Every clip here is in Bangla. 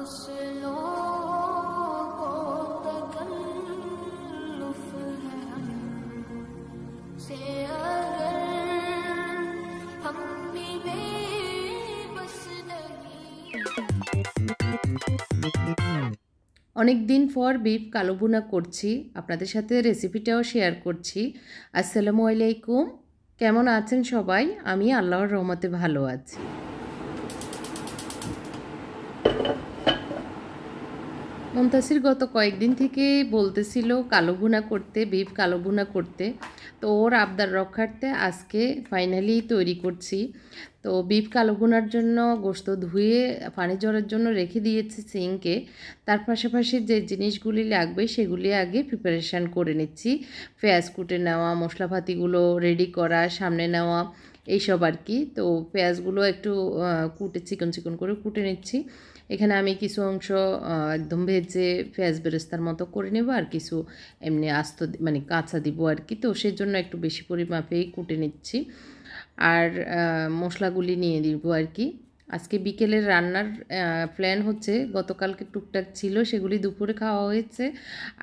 অনেক দিন পর বিফ কালো ভুনা করছি আপনাদের সাথে রেসিপিটাও শেয়ার করছি আসসালামু আলাইকুম কেমন আছেন সবাই আমি আল্লাহর রহমতে ভালো আছি মমতাসির গত কয়েকদিন থেকে বলতেছিল কালো ভুনা করতে বিফ কালো ভুনা করতে তো ওর আবদার রক্ষার্থে আজকে ফাইনালি তৈরি করছি তো বিফ কালো ভুনার জন্য গোস্ত ধুয়ে পানি জ্বরের জন্য রেখে দিয়েছি সিংকে তার পাশাপাশি যে জিনিসগুলি লাগবে সেগুলি আগে প্রিপারেশান করে নিচ্ছি পেঁয়াজ কুটে নেওয়া মশলাপাতিগুলো রেডি করা সামনে নেওয়া এইসব আর কি তো পেঁয়াজগুলো একটু কুটে চিকন চিকন করে কুটে নিচ্ছি এখানে আমি কিছু অংশ একদম ভেজে পেঁয়াজ বেরেস্তার মতো করে নেব আর কিছু এমনি আস্ত মানে কাঁচা দিব আর কি তো সেজন্য একটু বেশি পরিমাপেই কুটে নিচ্ছি আর মশলাগুলি নিয়ে দিব আর কি আজকে বিকেলের রান্নার প্ল্যান হচ্ছে গতকালকে টুকটাক ছিল সেগুলি দুপুরে খাওয়া হয়েছে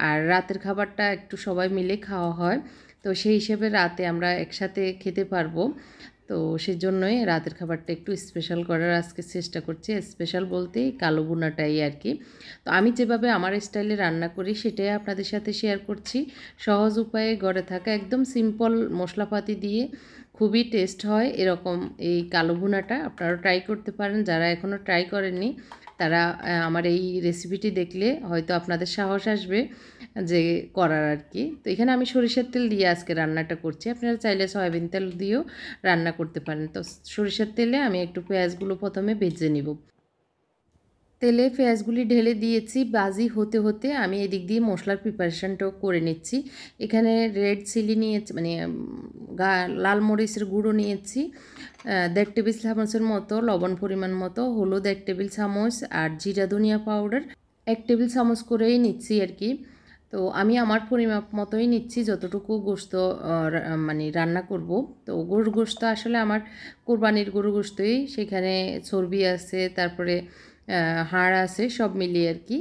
আর রাতের খাবারটা একটু সবাই মিলে খাওয়া হয় তো সেই হিসেবে রাতে আমরা একসাথে খেতে পারবো তো সেজন্যই রাতের খাবারটা একটু স্পেশাল করার আজকে চেষ্টা করছি স্পেশাল বলতে কালো বোনাটাই আর কি তো আমি যেভাবে আমার স্টাইলে রান্না করি সেটাই আপনাদের সাথে শেয়ার করছি সহজ উপায়ে ঘরে থাকা একদম সিম্পল মশলাপাতি দিয়ে খুবই টেস্ট হয় এরকম এই কালো ভুনাটা আপনারা ট্রাই করতে পারেন যারা এখনও ট্রাই করেননি তারা আমার এই রেসিপিটি দেখলে হয়তো আপনাদের সাহস আসবে যে করার আর কি তো এখানে আমি সরিষার তেল দিয়ে আজকে রান্নাটা করছি আপনারা চাইলে সয়াবিন তেল দিয়েও রান্না করতে পারেন তো সরিষার তেলে আমি একটু পেঁয়াজগুলো প্রথমে ভেজে নিব তেলে পেঁয়াজগুলি ঢেলে দিয়েছি বাজি হতে হতে আমি এদিক দিয়ে মশলার প্রিপারেশানটাও করে নিচ্ছি এখানে রেড চিলি নিয়েছি মানে গা লাল মরিচের গুঁড়ো নিয়েছি দেড় টেবিল চামচের মতো লবণ পরিমাণ মতো হলুদ এক টেবিল চামচ আর জিরা ধনিয়া পাউডার এক টেবিল চামচ করেই নিচ্ছি আর কি তো আমি আমার পরিমাপ মতোই নিচ্ছি যতটুকু গোস্ত মানে রান্না করব তো গরুর গোস্ত আসলে আমার কোরবানির গরু গোস্তই সেখানে চর্বি আছে তারপরে হাড় আছে সব মিলিয়ে আর কি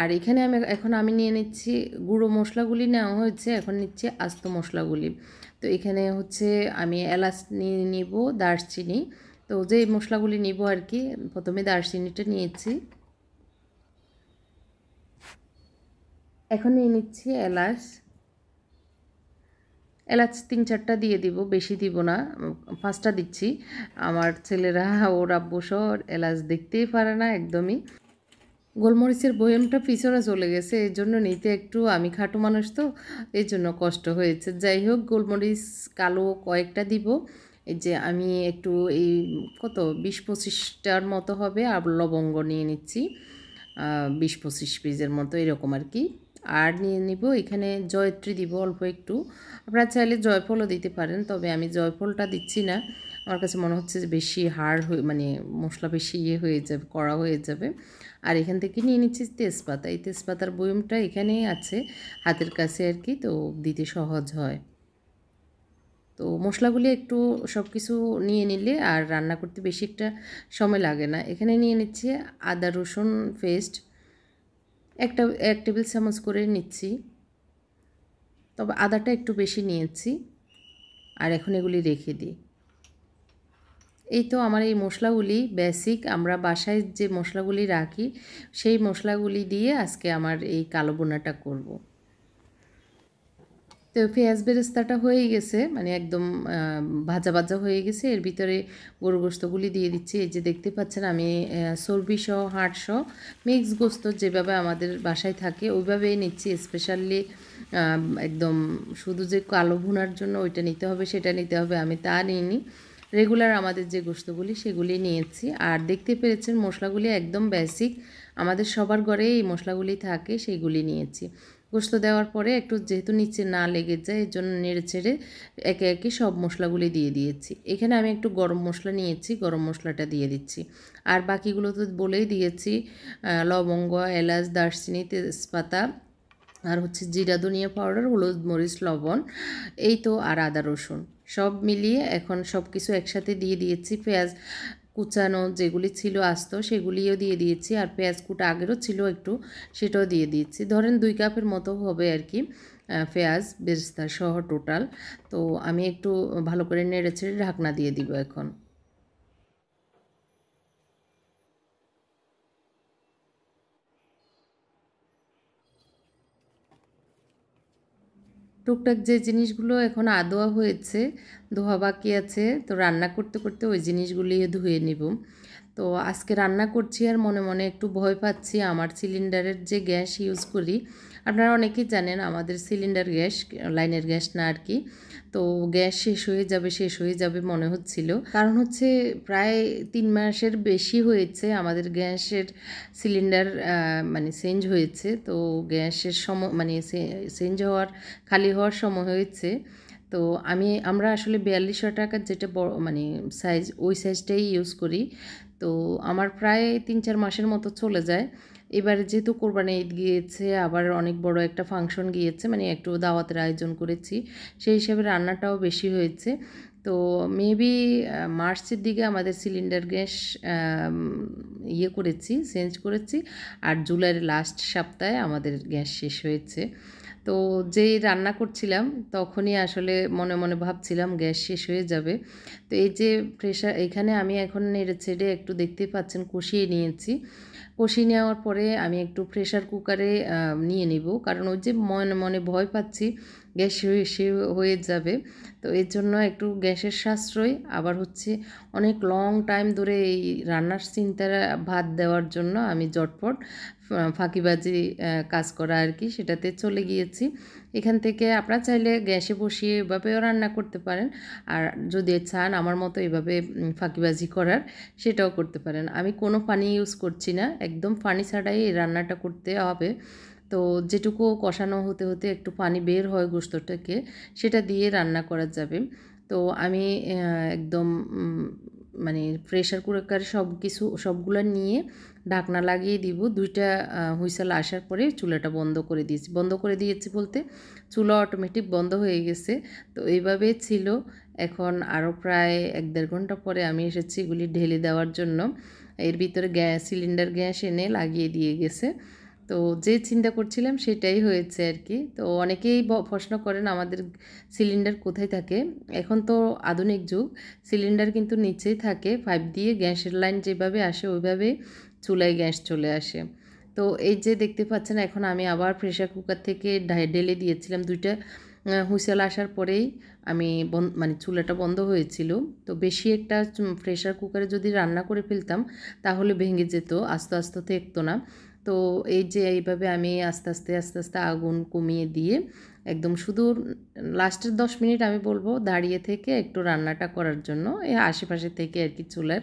আর এখানে আমি এখন আমি নিয়ে নিচ্ছি গুঁড়ো মশলাগুলি নেওয়া হয়েছে এখন নিচ্ছি আস্ত মশলাগুলি তো এখানে হচ্ছে আমি এলাচ নিয়ে নিব দারচিনি তো যে মশলাগুলি নিব আর কি প্রথমে দারচিনিটা নিয়েছি এখন নিয়ে নিচ্ছি এলাচ এলাচ তিন চারটা দিয়ে দিব বেশি দিব না পাঁচটা দিচ্ছি আমার ছেলেরা ওর আব্বুসর এলাচ দেখতেই পারে না একদমই গোলমরিচের বয়ামটা পিছনে চলে গেছে এই জন্য নিতে একটু আমি খাটো মানুষ তো এই জন্য কষ্ট হয়েছে যাই হোক গোলমরিচ কালো কয়েকটা দিব এই যে আমি একটু এই কত বিশ পঁচিশটার মতো হবে আর লবঙ্গ নিয়ে নিচ্ছি বিশ পঁচিশ পিসের মতো এরকম আর কি আর নিয়ে নিব এখানে জয়ত্রী দিব অল্প একটু আপনারা চাইলে জয়ফলও দিতে পারেন তবে আমি জয়ফলটা দিচ্ছি না আমার কাছে মনে হচ্ছে যে বেশি হাড় হয়ে মানে মশলা বেশি ইয়ে হয়ে যাবে করা হয়ে যাবে আর এখান থেকে নিয়ে নিচ্ছি তেজপাতা এই তেজপাতার বয়মটা এখানেই আছে হাতের কাছে আর কি তো দিতে সহজ হয় তো মশলাগুলি একটু সব কিছু নিয়ে নিলে আর রান্না করতে বেশি একটা সময় লাগে না এখানে নিয়ে নিচ্ছে আদা রসুন পেস্ট একটা এক টেবিল চামচ করে নিচ্ছি তবে আদাটা একটু বেশি নিয়েছি আর এখন এগুলি রেখে দিই এই তো আমার এই মশলাগুলি বেসিক আমরা বাসায় যে মশলাগুলি রাখি সেই মশলাগুলি দিয়ে আজকে আমার এই কালো বোনাটা করবো তো পেঁয়াজ বেরেস্তাটা হয়ে গেছে মানে একদম ভাজা ভাজা হয়ে গেছে এর ভিতরে গরু গোস্তগুলি দিয়ে দিচ্ছি এই যে দেখতে পাচ্ছেন আমি চর্বি সহ হাট সহ মিক্স গোস্ত যেভাবে আমাদের বাসায় থাকে ওইভাবেই নিচ্ছি স্পেশালি একদম শুধু যে কালো ভুনার জন্য ওইটা নিতে হবে সেটা নিতে হবে আমি তা নিইনি রেগুলার আমাদের যে গোস্তগুলি সেগুলি নিয়েছি আর দেখতে পেরেছেন মশলাগুলি একদম বেসিক আমাদের সবার ঘরে এই মশলাগুলি থাকে সেইগুলি নিয়েছি গোস্ত দেওয়ার পরে একটু যেহেতু নিচে না লেগে যায় এর জন্য নেড়ে ছেড়ে একে একে সব মশলাগুলি দিয়ে দিয়েছি এখানে আমি একটু গরম মশলা নিয়েছি গরম মশলাটা দিয়ে দিচ্ছি আর বাকিগুলো তো বলেই দিয়েছি লবঙ্গ এলাচ দারচিনি তেজপাতা আর হচ্ছে জিরা ধনিয়া পাউডার হলুদ মরিচ লবণ এই তো আর আদা রসুন সব মিলিয়ে এখন সব কিছু একসাথে দিয়ে দিয়েছি পেঁয়াজ কুচানো যেগুলি ছিল আস্ত সেগুলিও দিয়ে দিয়েছি আর পেঁয়াজ কুটা আগেরও ছিল একটু সেটাও দিয়ে দিয়েছি ধরেন দুই কাপের মতো হবে আর কি পেঁয়াজ বেরস্তা সহ টোটাল তো আমি একটু ভালো করে নেড়ে ছেড়ে ঢাকনা দিয়ে দিব এখন টুকটাক যে জিনিসগুলো এখন আদোয়া হয়েছে ধোয়া বাকি আছে তো রান্না করতে করতে ওই জিনিসগুলি ধুয়ে নিব তো আজকে রান্না করছি আর মনে মনে একটু ভয় পাচ্ছি আমার সিলিন্ডারের যে গ্যাস ইউজ করি আপনারা অনেকেই জানেন আমাদের সিলিন্ডার গ্যাস লাইনের গ্যাস না আর কি তো গ্যাস শেষ হয়ে যাবে শেষ হয়ে যাবে মনে হচ্ছিল কারণ হচ্ছে প্রায় তিন মাসের বেশি হয়েছে আমাদের গ্যাসের সিলিন্ডার মানে চেঞ্জ হয়েছে তো গ্যাসের সম মানে চেঞ্জ হওয়ার খালি হওয়ার সময় হয়েছে তো আমি আমরা আসলে বিয়াল্লিশশো টাকার যেটা বড় মানে সাইজ ওই সাইজটাই ইউজ করি তো আমার প্রায় তিন চার মাসের মতো চলে যায় এবার যেহেতু কোরবানি ঈদ গিয়েছে আবার অনেক বড় একটা ফাংশন গিয়েছে মানে একটু দাওয়াতের আয়োজন করেছি সেই হিসাবে রান্নাটাও বেশি হয়েছে তো মেবি মার্চের দিকে আমাদের সিলিন্ডার গ্যাস ইয়ে করেছি চেঞ্জ করেছি আর জুলাইয়ের লাস্ট সপ্তাহে আমাদের গ্যাস শেষ হয়েছে তো যেই রান্না করছিলাম তখনই আসলে মনে মনে ভাবছিলাম গ্যাস শেষ হয়ে যাবে তো এই যে প্রেশার এখানে আমি এখন এর ছেড়ে একটু দেখতে পাচ্ছেন কষিয়ে নিয়েছি কষিয়ে নেওয়ার পরে আমি একটু প্রেশার কুকারে নিয়ে নিব কারণ ওই যে মনে মনে ভয় পাচ্ছি গ্যাস হয়ে যাবে তো এর জন্য একটু গ্যাসের সাশ্রয় আবার হচ্ছে অনেক লং টাইম ধরে এই রান্নার চিন্তারা ভাত দেওয়ার জন্য আমি জটপট ফাঁকিবাজি কাজ করা আর কি সেটাতে চলে গিয়েছি এখান থেকে আপনারা চাইলে গ্যাসে বসিয়ে এভাবেও রান্না করতে পারেন আর যদি চান আমার মতো এভাবে ফাঁকিবাজি করার সেটাও করতে পারেন আমি কোনো পানি ইউজ করছি না একদম পানি ছাড়াই এই রান্নাটা করতে হবে তো যেটুকু কষানো হতে হতে একটু পানি বের হয় গোস্তটাকে সেটা দিয়ে রান্না করা যাবে তো আমি একদম মানে প্রেশার কুকারে সব কিছু সবগুলো নিয়ে ঢাকনা লাগিয়ে দিব দুইটা হুইসেল আসার পরে চুলাটা বন্ধ করে দিয়েছি বন্ধ করে দিয়েছি বলতে চুলা অটোমেটিক বন্ধ হয়ে গেছে তো এইভাবে ছিল এখন আরও প্রায় এক দেড় ঘন্টা পরে আমি এসেছি এগুলি ঢেলে দেওয়ার জন্য এর ভিতরে গ্যাস সিলিন্ডার গ্যাস এনে লাগিয়ে দিয়ে গেছে তো যে চিন্তা করছিলাম সেটাই হয়েছে আর কি তো অনেকেই প্রশ্ন করেন আমাদের সিলিন্ডার কোথায় থাকে এখন তো আধুনিক যুগ সিলিন্ডার কিন্তু নিচেই থাকে পাইপ দিয়ে গ্যাসের লাইন যেভাবে আসে ওইভাবে চুলায় গ্যাস চলে আসে তো এই যে দেখতে পাচ্ছেন এখন আমি আবার প্রেশার কুকার থেকে ঢেলে দিয়েছিলাম দুইটা হুইসেল আসার পরেই আমি মানে চুলাটা বন্ধ হয়েছিল তো বেশি একটা প্রেশার কুকারে যদি রান্না করে ফেলতাম তাহলে ভেঙে যেত আস্তে আস্তে থেকতো না তো এই যে এইভাবে আমি আস্তে আস্তে আস্তে আস্তে আগুন কমিয়ে দিয়ে একদম শুধু লাস্টের দশ মিনিট আমি বলবো দাঁড়িয়ে থেকে একটু রান্নাটা করার জন্য এই আশেপাশে থেকে আর কি চুলার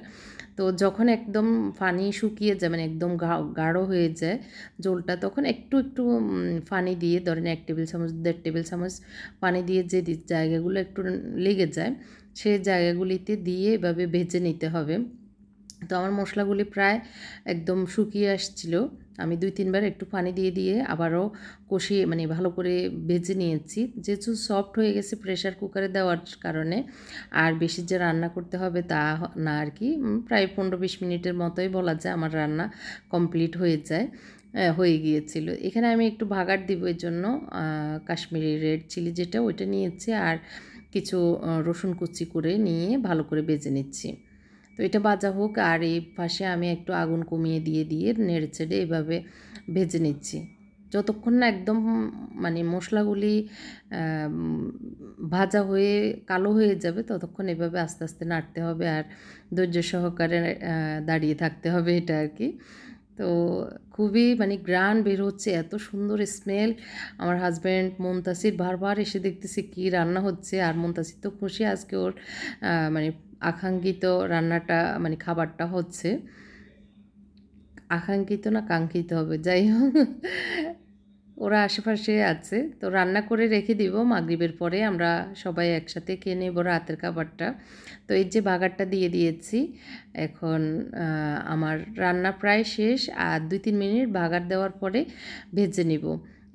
তো যখন একদম ফানি শুকিয়ে যায় মানে একদম গাঢ় হয়ে যায় জলটা তখন একটু একটু ফানি দিয়ে ধরেন এক টেবিল চামচ দেড় টেবিল চামচ পানি দিয়ে যে জায়গাগুলো একটু লেগে যায় সেই জায়গাগুলিতে দিয়ে এভাবে ভেজে নিতে হবে তো আমার মশলাগুলি প্রায় একদম শুকিয়ে আসছিল আমি দুই তিনবার একটু পানি দিয়ে দিয়ে আবারও কষিয়ে মানে ভালো করে ভেজে নিয়েছি যেহেতু সফট হয়ে গেছে প্রেশার কুকারে দেওয়ার কারণে আর বেশি যে রান্না করতে হবে তা না আর কি প্রায় পনেরো বিশ মিনিটের মতোই বলা যায় আমার রান্না কমপ্লিট হয়ে যায় হয়ে গিয়েছিল এখানে আমি একটু ভাগার দিব এর জন্য কাশ্মীরি রেড চিলি যেটা ওইটা নিয়েছি আর কিছু রসুন কুচি করে নিয়ে ভালো করে বেজে নিচ্ছি তো এটা বাজা হোক আর এই পাশে আমি একটু আগুন কমিয়ে দিয়ে দিয়ে নেড়ে চেড়ে এভাবে ভেজে নিচ্ছি যতক্ষণ না একদম মানে মশলাগুলি ভাজা হয়ে কালো হয়ে যাবে ততক্ষণ এভাবে আস্তে আস্তে নাড়তে হবে আর ধৈর্য সহকারে দাঁড়িয়ে থাকতে হবে এটা আর কি তো খুবই মানে গ্রান বের হচ্ছে এত সুন্দর স্মেল আমার হাজব্যান্ড মুমতাসির বারবার এসে দেখতেছে কি রান্না হচ্ছে আর মুমতাসির তো খুশি আজকে ওর মানে আকাঙ্ক্ষিত রান্নাটা মানে খাবারটা হচ্ছে আকাঙ্ক্ষিত না কাঙ্ক্ষিত হবে যাই হোক ওরা আশেপাশে আছে তো রান্না করে রেখে দিব মাগরিবের পরে আমরা সবাই একসাথে খেয়ে নেব রাতের খাবারটা তো এই যে বাগারটা দিয়ে দিয়েছি এখন আমার রান্না প্রায় শেষ আর দুই তিন মিনিট বাগার দেওয়ার পরে ভেজে নিব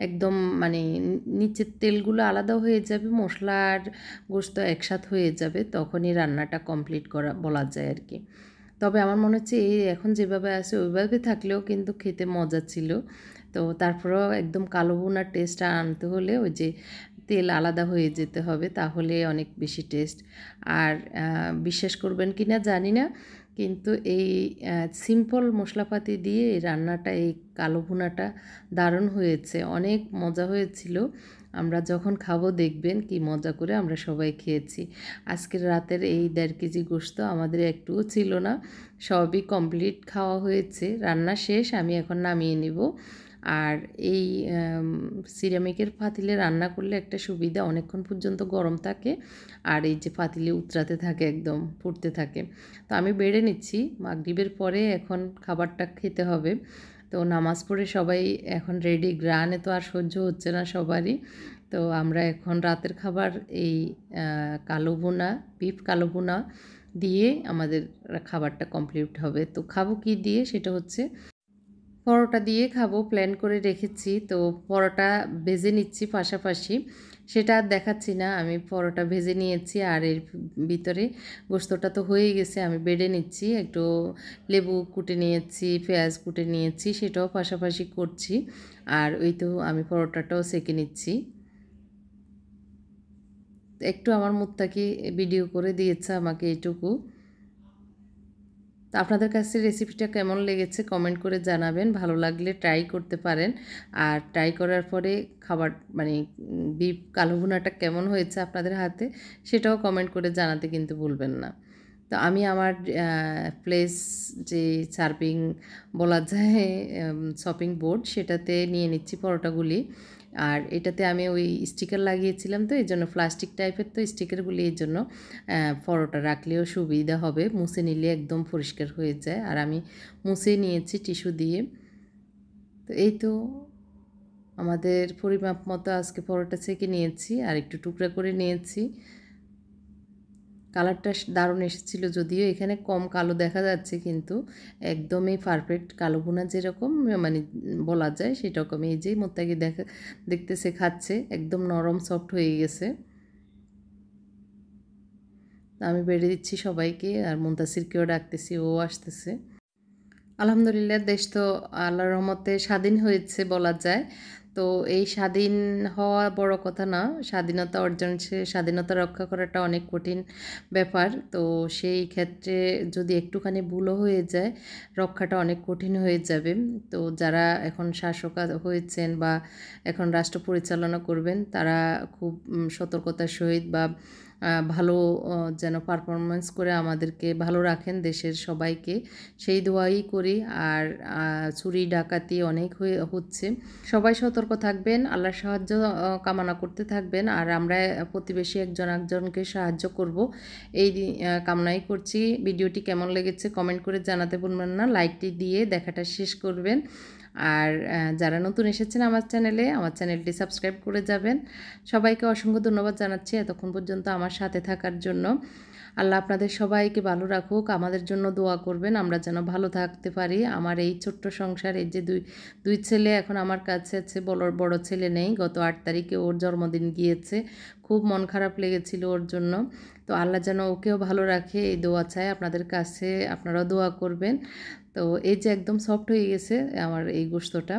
একদম মানে নিচের তেলগুলো আলাদা হয়ে যাবে মশলা আর গোস্ত একসাথ হয়ে যাবে তখনই রান্নাটা কমপ্লিট করা বলা যায় আর কি তবে আমার মনে হচ্ছে এই এখন যেভাবে আছে ওইভাবে থাকলেও কিন্তু খেতে মজা ছিল তো তারপরেও একদম কালো বোনার টেস্ট আনতে হলে ওই যে তেল আলাদা হয়ে যেতে হবে তাহলে অনেক বেশি টেস্ট আর বিশ্বাস করবেন কি না জানি না কিন্তু এই সিম্পল মশলাপাতি দিয়ে এই রান্নাটা এই কালো ভুনাটা দারুণ হয়েছে অনেক মজা হয়েছিল আমরা যখন খাবো দেখবেন কি মজা করে আমরা সবাই খেয়েছি আজকের রাতের এই দেড় কেজি গোস্ত আমাদের একটুও ছিল না সবই কমপ্লিট খাওয়া হয়েছে রান্না শেষ আমি এখন নামিয়ে নিব আর এই সিরামিকের ফাতিলে রান্না করলে একটা সুবিধা অনেকক্ষণ পর্যন্ত গরম থাকে আর এই যে ফাতিলে উতরাতে থাকে একদম ফুটতে থাকে তো আমি বেড়ে নিচ্ছি মাগরীবের পরে এখন খাবারটা খেতে হবে তো নামাজ পড়ে সবাই এখন রেডি গ্রানে তো আর সহ্য হচ্ছে না সবারই তো আমরা এখন রাতের খাবার এই কালো ভুনা বিফ কালো ভুনা দিয়ে আমাদের খাবারটা কমপ্লিট হবে তো খাবো কি দিয়ে সেটা হচ্ছে পরোটা দিয়ে খাবো প্ল্যান করে রেখেছি তো পরোটা ভেজে নিচ্ছি পাশাপাশি সেটা আর দেখাচ্ছি না আমি পরোটা ভেজে নিয়েছি আর এর ভিতরে গোস্তটা তো হয়ে গেছে আমি বেড়ে নিচ্ছি একটু লেবু কুটে নিয়েছি পেঁয়াজ কুটে নিয়েছি সেটাও পাশাপাশি করছি আর ওই তো আমি পরোটাটাও সেঁকে নিচ্ছি একটু আমার মুত্তাকে ভিডিও করে দিয়েছে আমাকে এটুকু তো আপনাদের কাছে রেসিপিটা কেমন লেগেছে কমেন্ট করে জানাবেন ভালো লাগলে ট্রাই করতে পারেন আর ট্রাই করার পরে খাবার মানে বিপ কালো ভুনাটা কেমন হয়েছে আপনাদের হাতে সেটাও কমেন্ট করে জানাতে কিন্তু ভুলবেন না তো আমি আমার প্লেস যে সার্ভিং বলা যায় শপিং বোর্ড সেটাতে নিয়ে নিচ্ছি পরোটাগুলি আর এটাতে আমি ওই স্টিকার লাগিয়েছিলাম তো এই জন্য প্লাস্টিক টাইপের তো স্টিকারগুলি এর জন্য পরোটা রাখলেও সুবিধা হবে মুছে নিলে একদম পরিষ্কার হয়ে যায় আর আমি মুছে নিয়েছি টিস্যু দিয়ে তো এই তো আমাদের পরিমাপ মতো আজকে পরোটা ছেঁকে নিয়েছি আর একটু টুকরা করে নিয়েছি কালারটা দারুণ এসেছিলো যদিও এখানে কম কালো দেখা যাচ্ছে কিন্তু একদমই পারফেক্ট কালো বোনা যেরকম মানে বলা যায় সেরকম এই যে মোত্তাকে দেখা দেখতেছে খাচ্ছে একদম নরম সফট হয়ে গেছে আমি বেড়ে দিচ্ছি সবাইকে আর মুন্তাসিরকেও ডাকতেছি ও আসতেছে আলহামদুলিল্লাহ দেশ তো আল্লাহর রহমতে স্বাধীন হয়েছে বলা যায় তো এই স্বাধীন হওয়া বড় কথা না স্বাধীনতা অর্জন সে স্বাধীনতা রক্ষা করাটা অনেক কঠিন ব্যাপার তো সেই ক্ষেত্রে যদি একটুখানি ভুলও হয়ে যায় রক্ষাটা অনেক কঠিন হয়ে যাবে তো যারা এখন শাসক হয়েছেন বা এখন রাষ্ট্র পরিচালনা করবেন তারা খুব সতর্কতার সহিত বা ভালো যেন পারফরমেন্স করে আমাদেরকে ভালো রাখেন দেশের সবাইকে সেই দোয়াই করি আর চুরি ডাকাতি অনেক হয়ে হচ্ছে সবাই সতর্ক থাকবেন আল্লাহর সাহায্য কামনা করতে থাকবেন আর আমরা প্রতিবেশী একজন একজনকে সাহায্য করব এই কামনাই করছি ভিডিওটি কেমন লেগেছে কমেন্ট করে জানাতে ভুলবেন না লাইকটি দিয়ে দেখাটা শেষ করবেন আর যারা নতুন এসেছেন আমার চ্যানেলে আমার চ্যানেলটি সাবস্ক্রাইব করে যাবেন সবাইকে অসংখ্য ধন্যবাদ জানাচ্ছি এতক্ষণ পর্যন্ত আমার সাথে থাকার জন্য আল্লাহ আপনাদের সবাইকে ভালো রাখুক আমাদের জন্য দোয়া করবেন আমরা যেন ভালো থাকতে পারি আমার এই ছোট্ট সংসার এই যে দুই দুই ছেলে এখন আমার কাছে আছে বড় বড় ছেলে নেই গত আট তারিখে ওর জন্মদিন গিয়েছে খুব মন খারাপ লেগেছিল ওর জন্য তো আল্লাহ যেন ওকেও ভালো রাখে এই দোয়া চায় আপনাদের কাছে আপনারাও দোয়া করবেন তো এই যে একদম সফট হয়ে গেছে আমার এই গোস্তটা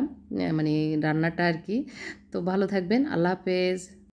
মানে রান্নাটা আর কি তো ভালো থাকবেন আল্লাহ হাফেজ